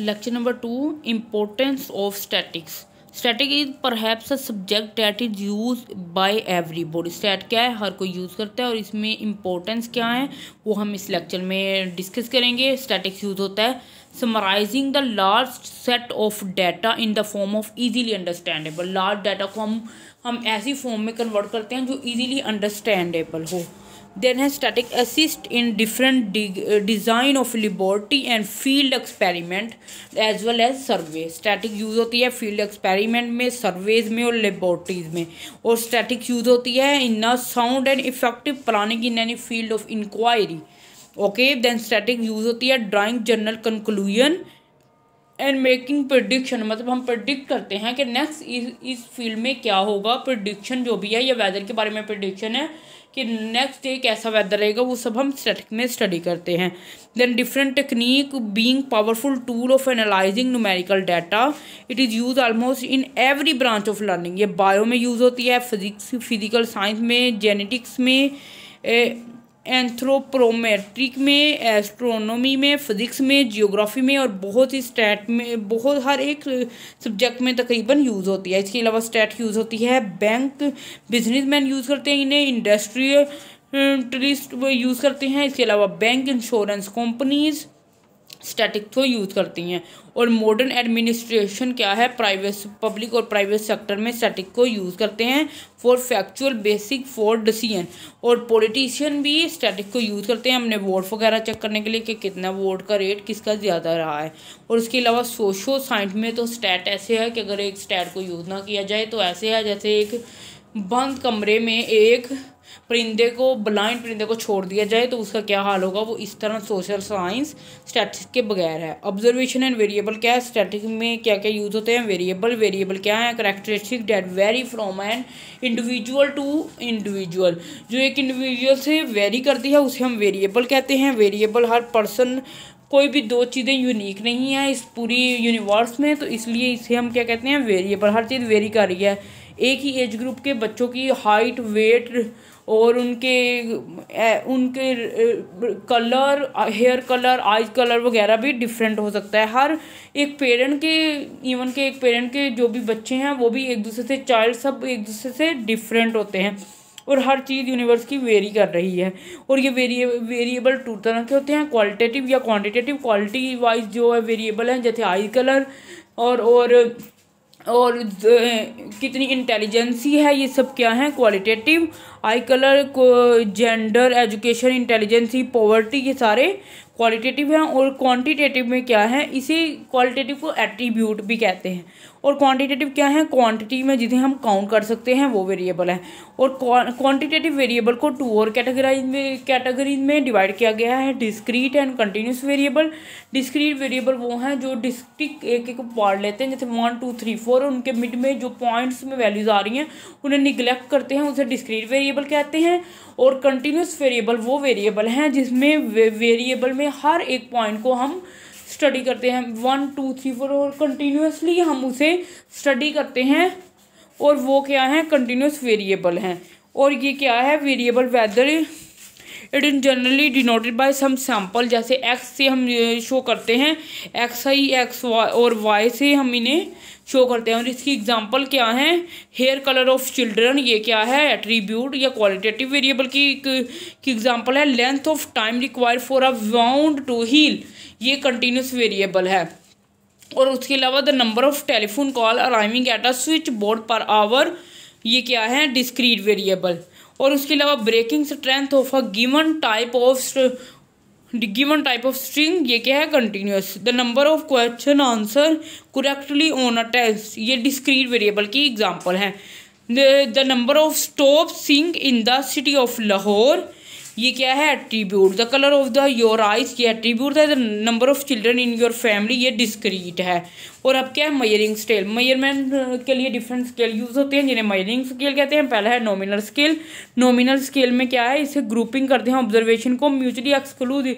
lecture number two importance of statistics statistic is perhaps a subject that is use by body stat क्या है हर कोई use करता है और इसमें इम्पोर्टेंस क्या है वो हम इस लेक्चर में डिस्कस करेंगे स्टैटिक्स यूज़ होता है summarising the large set of data in the form of easily understandable large data को हम हम ऐसी फॉर्म में कन्वर्ट करते हैं जो ईजीली अंडरस्टैंडेबल हो देन है statistic assist in different design of laboratory and field experiment as well as survey statistic use होती है फील्ड एक्सपेरिमेंट में सर्वेज में और लेबोरेटरीज में और स्टैटिक यूज़ होती है in a sound and effective planning in any field of inquiry okay then statistic use होती है drawing general conclusion and making prediction मतलब हम प्रडिक्ट करते हैं कि नेक्स्ट इस इस फील्ड में क्या होगा प्रडिक्शन जो भी है या वेदर के बारे में प्रडिक्शन है कि नेक्स्ट डे कैसा वेदर रहेगा वो सब हम स्टैटिक में स्टडी करते हैं then different technique being powerful tool of analysing numerical data it is use almost in every branch of learning ये बायो में यूज़ होती है फिजिक्स फिजिकल साइंस में जेनेटिक्स में ए, एंथ्रोप्रोमेट्रिक में एस्ट्रोनॉमी में फिज़िक्स में जियोग्राफी में और बहुत ही स्टैट में बहुत हर एक सब्जेक्ट में तकरीबन यूज़ होती है इसके अलावा स्टैट यूज़ होती है बैंक बिजनेसमैन यूज़ करते हैं इन्हें इंडस्ट्रियल टूरिस्ट यूज़ करते हैं इसके अलावा बैंक इंश्योरेंस कंपनीज़ स्टैटिक को यूज़ करती हैं और मॉडर्न एडमिनिस्ट्रेशन क्या है प्राइवेट पब्लिक और प्राइवेट सेक्टर में स्टैटिक को यूज़ करते हैं for factual basic for decision और पॉलिटिशियन भी स्टैटिक को यूज़ करते हैं हमने वोट वगैरह चेक करने के लिए कि कितना वोट का रेट किसका ज़्यादा रहा है और इसके अलावा सोशो साइंस में तो स्टैट ऐसे है कि अगर एक स्टैट को यूज़ ना किया जाए तो ऐसे है जैसे एक बंद कमरे में एक परिंदे को ब्लाइंड परिंदे को छोड़ दिया जाए तो उसका क्या हाल होगा वो इस तरह सोशल साइंस स्टैटिक के बगैर है ऑब्जर्वेशन एंड वेरिएबल क्या है स्टैटिक में क्या क्या यूज़ होते हैं वेरिएबल वेरिएबल क्या है characteristic that vary from an individual to individual जो एक इंडिविजुअल से वेरी करती है उसे हम वेरिएबल कहते हैं वेरिएबल हर पर्सन कोई भी दो चीज़ें यूनिक नहीं है इस पूरी यूनिवर्स में तो इसलिए इसे हम क्या कहते हैं वेरिएबल हर चीज़ वेरी कर रही है एक ही एज ग्रुप के बच्चों की हाइट वेट और उनके उनके colour hair colour eyes colour वगैरह भी डिफरेंट हो सकता है हर एक पेरेंट के इवन के एक पेरेंट के जो भी बच्चे हैं वो भी एक दूसरे से चाइल्ड सब एक दूसरे से डिफरेंट होते हैं और हर चीज़ यूनिवर्स की वेरी कर रही है और ये वेरिए वेरिएबल टू तरह के होते हैं क्वालिटेटिव या क्वान्टिटेटिव क्वालिटी वाइज जो है वेरिएबल हैं जैसे आई कलर और और और कितनी इंटेलिजेंसी है ये सब क्या है क्वालिटेटिव आई कलर को जेंडर एजुकेशन इंटेलिजेंसी पॉवर्टी ये सारे क्वालिटेटिव हैं और क्वांटिटेटिव में क्या है इसी क्वालिटेटिव को एट्रीब्यूट भी कहते हैं और क्वांटिटेटिव क्या है क्वांटिटी में जिन्हें हम काउंट कर सकते हैं वो वेरिएबल है और क्वांटिटेटिव वेरिएबल को टू और कैटेगराइज में कैटेगरीज में डिवाइड किया गया है discrete and continuous variable discrete variable वो हैं जो डिस्ट्रिक्ट एक एक पार्ट लेते हैं जैसे वन टू थ्री फोर उनके मिड में जो पॉइंट्स में वैल्यूज आ रही हैं उन्हें निगलेक्ट करते हैं उसे डिस्क्रीट वेरिएबल कहते हैं और कंटिन्यूस वेरिएबल वो वेरिएबल हैं जिसमें वेरिएबल में हर एक पॉइंट को हम स्टडी करते हैं वन टू थ्री फोर और कंटिन्यूसली हम उसे स्टडी करते हैं और वो क्या है कंटिन्यूस वेरिएबल हैं और ये क्या है variable whether it in generally denoted by some sample जैसे एक्स से हम शो करते हैं एक्स आई एक्स वाई और वाई से हम इन्हें शो करते हैं और इसकी एग्जांपल क्या है हेयर कलर ऑफ चिल्ड्रन ये क्या है एट्रीब्यूट या क्वालिटेटिव वेरिएबल की की एग्जांपल है length of time require for a wound to heal ये कंटिन्यूस वेरिएबल है और उसके अलावा the number of telephone call arriving at a switchboard per hour ये क्या है डिस्क्रीट वेरिएबल और उसके अलावा breaking strength of a given type of given type of string ये क्या है continuous the number of question answer correctly on a test ये डिस्क्रीट वेरिएबल की एग्जाम्पल है the number of stop signs in the city of Lahore ये क्या है attribute the colour of the your eyes ये एट्रीब्यूट है the number of children in your family ये discrete है और अब क्या है मयरिंग स्केल मयरमेंट के लिए डिफरेंट स्केल यूज़ होते हैं जिन्हें मयरिंग स्केल कहते हैं पहला है नॉमिनल स्केल नॉमिनल स्केल में क्या है इसे ग्रुपिंग करते हैं ऑब्जर्वेशन को म्यूचुअली एक्सक्लूड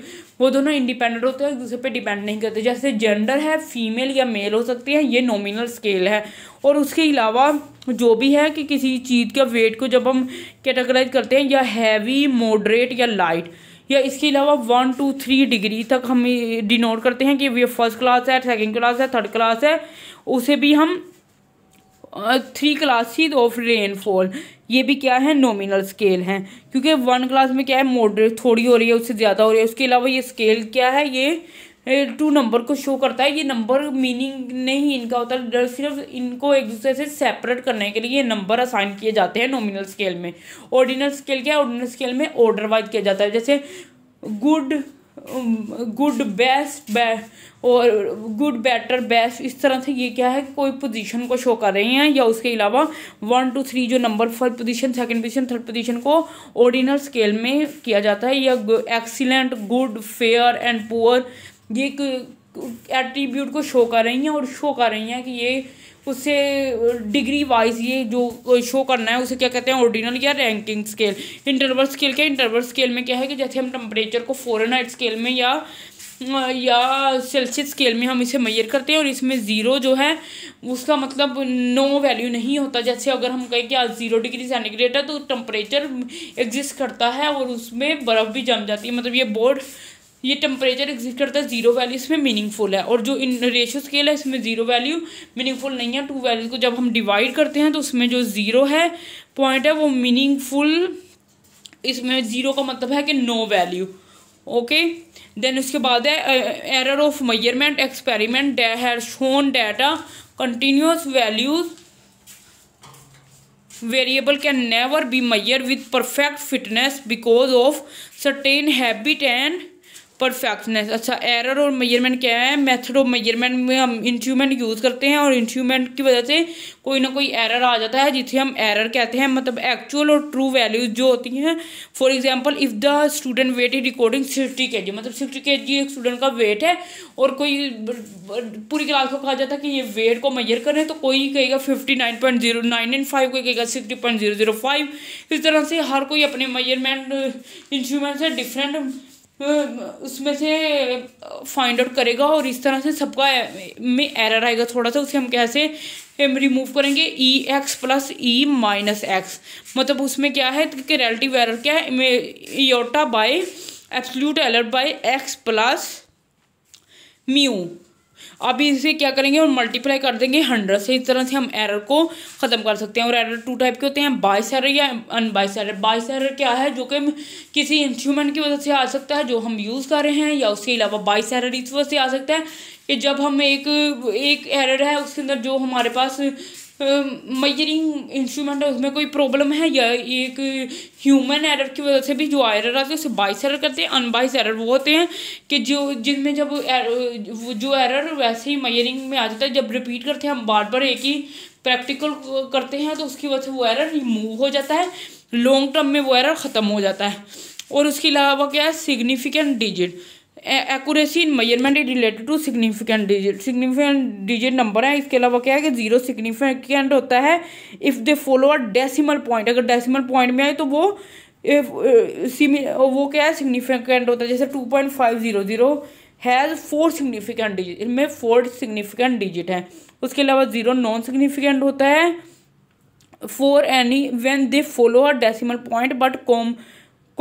वो दोनों इंडिपेंडेंट होते हैं एक दूसरे पर डिपेंड नहीं करते जैसे जेंडर है फीमेल या मेल हो सकती है ये नॉमिनल स्केल है और उसके अलावा जो भी है कि किसी चीज़ का वेट को जब हम कैटेगराइज करते हैं या हैवी मॉडरेट या लाइट या इसके अलावा वन टू थ्री डिग्री तक हम डिनोट करते हैं कि ये फर्स्ट क्लास है सेकेंड क्लास है थर्ड क्लास है उसे भी हम थ्री क्लासेस ऑफ रेनफॉल ये भी क्या है नॉमिनल स्केल है क्योंकि वन क्लास में क्या है मोडरेट थोड़ी हो रही है उससे ज़्यादा हो रही है उसके अलावा ये स्केल क्या है ये टू नंबर को शो करता है ये नंबर मीनिंग नहीं इनका होता है सिर्फ इनको एक दूसरे से सेपरेट करने के लिए ये नंबर असाइन किए जाते हैं नॉमिनल स्केल में ऑर्डिनल स्केल क्या है ऑर्डिनल स्केल में ऑर्डर वाइज किया जाता है जैसे गुड गुड बेस्ट और गुड बेटर बेस्ट इस तरह से ये क्या है कोई पोजीशन को शो कर रहे हैं या उसके अलावा वन टू थ्री जो number first position second position third position को ऑर्डिनल स्केल में किया जाता है या excellent good fair and poor ये एट्रीब्यूट को शो कर रही हैं और शो कर रही हैं कि ये उससे डिग्री वाइज ये जो शो करना है उसे क्या कहते हैं ऑर्डिनल या रैंकिंग स्केल इंटरवल स्केल क्या इंटरवल स्केल में क्या है कि जैसे हम टेम्परेचर को फ़ोरन स्केल में या या सेल्सियस स्केल में हम इसे मैयर करते हैं और इसमें ज़ीरो जो है उसका मतलब नो वैल्यू नहीं होता जैसे अगर हम कहें कि आज ज़ीरो डिग्री सेंटीग्रेड है तो टेम्परेचर एग्जिस्ट करता है और उसमें बर्फ़ भी जम जाती है मतलब ये बोर्ड ये टेम्परेचर एग्जिस्ट करता है जीरो वैल्यू इसमें मीनिंगफुल है और जो इन रेशो स्केल है इसमें जीरो वैल्यू मीनिंगफुल नहीं है टू वैल्यूज को जब हम डिवाइड करते हैं तो उसमें जो जीरो है पॉइंट है वो मीनिंगफुल इसमें जीरो का मतलब है कि नो वैल्यू ओके देन उसके बाद है एरर ऑफ मेजरमेंट एक्सपेरिमेंट है shown data continuous values variable can never be measure with perfect fitness because of certain habit and perfectness अच्छा एरर और मेजरमेंट क्या है मेथड ऑफ मेजरमेंट में हम इंस्ट्रूमेंट यूज़ करते हैं और इंस्ट्रूमेंट की वजह से कोई ना कोई एरर आ जाता है जिसे हम एरर कहते हैं मतलब एक्चुअल और ट्रू वैल्यूज जो होती हैं for example if the student weight is recording sixty K G मतलब सिक्सटी के जी एक स्टूडेंट का वेट है और कोई पूरी क्लास को कहा जाता है कि ये वेट को मेजर करें तो कोई कहेगा fifty nine point zero nine nine five कोई कहेगा sixty point zero zero five इस तरह से हर कोई अपने मेजरमेंट इंस्ट्रूमेंट से डिफरेंट उसमें से फाइंड आउट करेगा और इस तरह से सबका में एरर आएगा थोड़ा सा उसे हम कैसे रिमूव करेंगे E X plus E minus X मतलब उसमें क्या है कि रिलेटिव एरर क्या है iota by absolute error by X plus mu अब इसे क्या करेंगे और मल्टीप्लाई कर देंगे हंड्रेड से इस तरह से हम एरर को ख़त्म कर सकते हैं और एरर टू टाइप के होते हैं बाइस एरर या अनबाइस एरर बाइस एरर क्या है जो कि किसी इंस्ट्रूमेंट की वजह से आ सकता है जो हम यूज़ कर रहे हैं या उसके अलावा बाइस एरर इस वजह से आ सकता है कि जब हम एक एक एरर है उसके अंदर जो हमारे पास मयरिंग इंस्ट्रूमेंट है उसमें कोई प्रॉब्लम है या एक ह्यूमन एरर की वजह से भी जो एरर आते हैं उसे बाइस एरर करते हैं अनबाइस एरर वो होते हैं कि जो जिनमें जब एर, er, जो एरर वैसे ही मयरिंग में आ जाता है जब रिपीट करते हैं हम बार बार एक ही प्रैक्टिकल करते हैं तो उसकी वजह से वो एरर रिमूव हो जाता है लॉन्ग टर्म में वो एरर ख़त्म हो जाता है और उसके अलावा क्या है significant digit accuracy in measurement is related to significant digit significant digit number है इसके अलावा क्या है कि जीरो सिग्निफिकेंट होता है if they follow a decimal point अगर डेसिमल पॉइंट में आए तो वो इफ वो क्या है सिग्निफिकेंट होता है जैसे two point five zero zero has four significant digit इनमें फोर सिग्निफिकेंट डिजिट है उसके अलावा ज़ीरो नॉन सिग्निफिकेंट होता है for any when they follow a decimal point but कॉम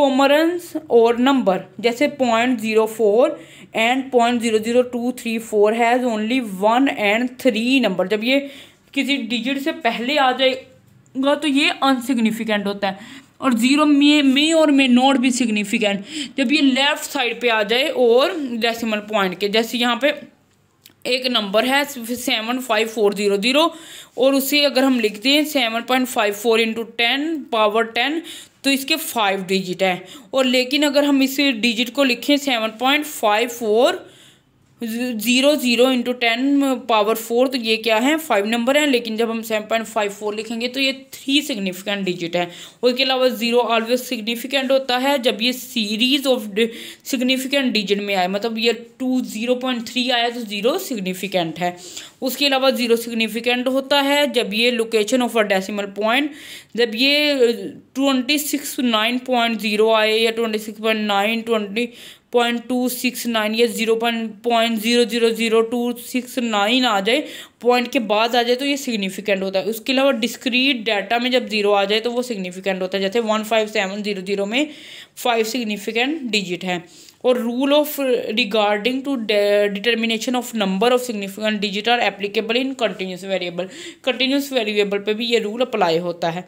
कोमरंस और नंबर जैसे point zero four and point zero zero two three four has only one and three number जब ये किसी डिजिट से पहले आ जाएगा तो ये अनसिग्निफिकेंट होता है और ज़ीरो मे मे और मे नॉट भी सिग्निफिकेंट जब ये लेफ़्ट साइड पे आ जाए और डेसिमल पॉइंट के जैसे यहाँ पे एक नंबर है seven five four zero zero और उसे अगर हम लिखते हैं seven point five four into ten power ten तो इसके फाइव डिजिट हैं और लेकिन अगर हम इस डिजिट को लिखें seven point five four zero zero into ten power four तो ये क्या है फाइव नंबर है लेकिन जब हम सेवन पॉइंट फाइव फोर लिखेंगे तो ये थ्री सिग्निफिकेंट डिजिट है उसके अलावा ज़ीरो ऑलवेज सिग्निफिकेंट होता है जब ये सीरीज ऑफ सिग्निफिकेंट डिजिट में आए मतलब ये टू ज़ीरो पॉइंट थ्री आया तो ज़ीरो सिग्निफिकेंट है उसके अलावा ज़ीरो सिग्निफिकेंट होता है जब ये location of a decimal point जब ये twenty six nine point zero आए या twenty six point nine twenty point two six nine या zero point point zero zero zero two six nine आ जाए पॉइंट के बाद आ जाए तो ये सिग्निफिकेंट होता है उसके अलावा डिस्क्रीट डाटा में जब जीरो आ जाए तो वो सिग्निफिकेंट होता है जैसे one five seven zero zero में फाइव सिग्निफिकेंट डिजिट है और rule of regarding to determination of number of significant digit are applicable in continuous variable continuous variable पर भी ये रूल अप्लाई होता है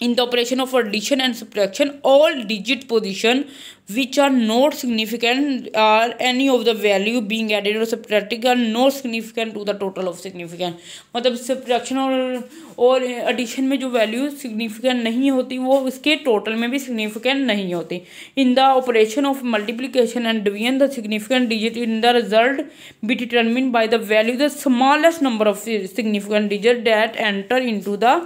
in the operation of addition and subtraction all digit position which are not significant are any of the value being added और subtracting are not significant to the total of significant मतलब subtraction और और addition में जो value significant नहीं होती वो उसके टोटल में भी सिग्निफिकेंट नहीं होती in the operation of multiplication and division the significant digit in the result be determine by the value the smallest number of significant digit that enter in to the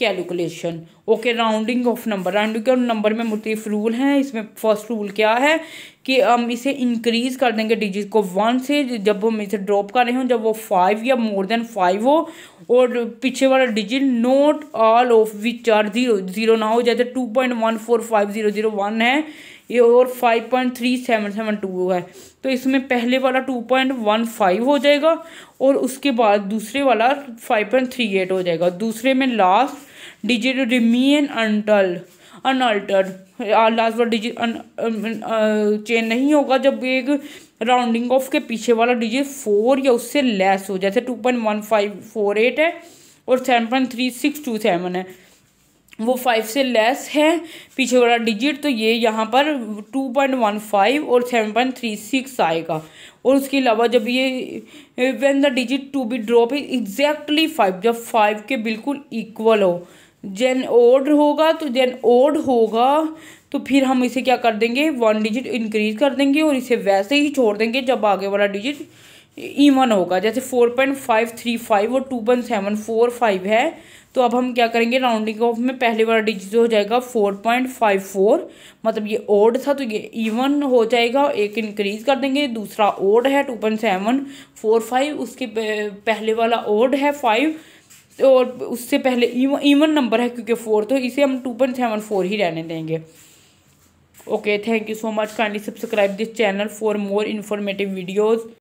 calculation okay rounding off number rounding off number में मुख्तफ rule हैं इसमें first rule क्या है कि हम इसे increase कर देंगे डिजिट को वन से जब हम इसे ड्रॉप कर रहे हों जब वो फाइव या मोर देन फाइव हो और पीछे वाला digit not all of which are zero zero ना हो जैसे two point one four five zero zero one है ये और five point three seven seven two है तो इसमें पहले वाला टू पॉइंट वन फाइव हो जाएगा और उसके बाद दूसरे वाला फाइव पॉइंट थ्री एट हो जाएगा दूसरे में लास्ट डिजिट remain अनटल अनअल्टर लास्ट वाला डिजिट चेंज नहीं होगा जब एक राउंडिंग ऑफ के पीछे वाला डिजिट फोर या उससे लेस हो जैसे two point one five four eight है और seven point three six two seven है वो फाइव से लेस है पीछे वाला डिजिट तो ये यहाँ पर टू पॉइंट वन फाइव और सेवन पॉइंट थ्री सिक्स आएगा और उसके अलावा जब ये when the digit to be drop is exactly five जब फाइव के बिल्कुल इक्वल हो जेन ओड होगा तो जेन ओड होगा तो फिर हम इसे क्या कर देंगे वन डिजिट इंक्रीज कर देंगे और इसे वैसे ही छोड़ देंगे जब आगे वाला डिजिट ईवन होगा जैसे four point five three five और two point seven four five है तो अब हम क्या करेंगे राउंडिंग ऑफ में पहले वाला डिजिट हो जाएगा फोर पॉइंट फाइव फोर मतलब ये ओड था तो ये इवन हो जाएगा एक इंक्रीज कर देंगे दूसरा ओड है two point seven four five उसके पहले वाला ओड है फाइव और उससे पहले इवन नंबर है क्योंकि फोर तो इसे हम टू पॉइंट सेवन फोर ही रहने देंगे okay thank you so much kindly subscribe this channel for more informative videos